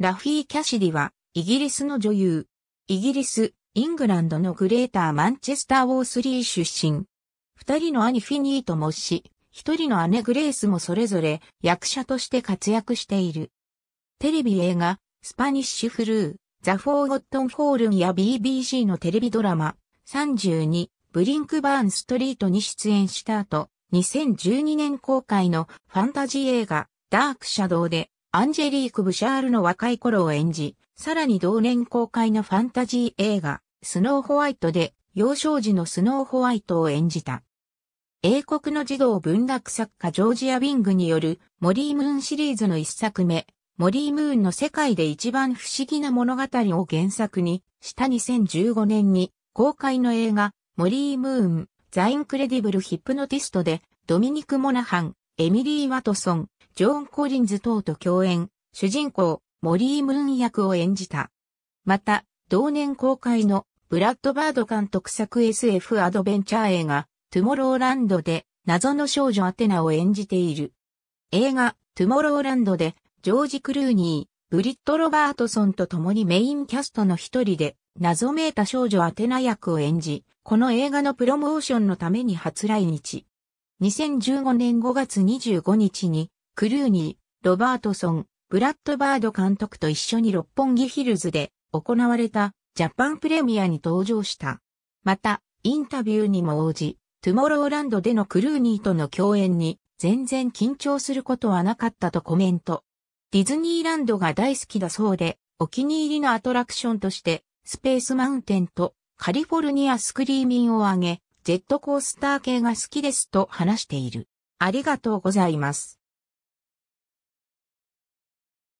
ラフィー・キャシディは、イギリスの女優。イギリス、イングランドのグレーター・マンチェスター・ウォースリー出身。二人の兄フィニーともし、一人の姉グレースもそれぞれ役者として活躍している。テレビ映画、スパニッシュフルー、ザ・フォー・ゴットン・フォールンや BBC のテレビドラマ、32、ブリンクバーン・ストリートに出演した後、2012年公開のファンタジー映画、ダーク・シャドウでアンジェリーク・ブシャールの若い頃を演じ、さらに同年公開のファンタジー映画、スノーホワイトで幼少時のスノーホワイトを演じた。英国の児童文学作家ジョージア・ウィングによるモリー・ムーンシリーズの一作目、モリー・ムーンの世界で一番不思議な物語を原作にした2015年に公開の映画、モリー・ムーン、ザ・インクレディブル・ヒップノティストで、ドミニク・モナハン、エミリー・ワトソン、ジョーン・コリンズ等と共演、主人公、モリー・ムーン役を演じた。また、同年公開のブラッド・バード監督作 SF アドベンチャー映画、トゥモローランドで謎の少女アテナを演じている。映画、トゥモローランドでジョージ・クルーニー、ブリット・ロバートソンと共にメインキャストの一人で謎めいた少女アテナ役を演じ、この映画のプロモーションのために初来日。2015年5月25日にクルーニー、ロバートソン、ブラッドバード監督と一緒に六本木ヒルズで行われたジャパンプレミアに登場した。また、インタビューにも応じ、トゥモローランドでのクルーニーとの共演に全然緊張することはなかったとコメント。ディズニーランドが大好きだそうで、お気に入りのアトラクションとして、スペースマウンテンとカリフォルニアスクリーミンを挙げ、ジェットコースター系が好きですと話している。ありがとうございます。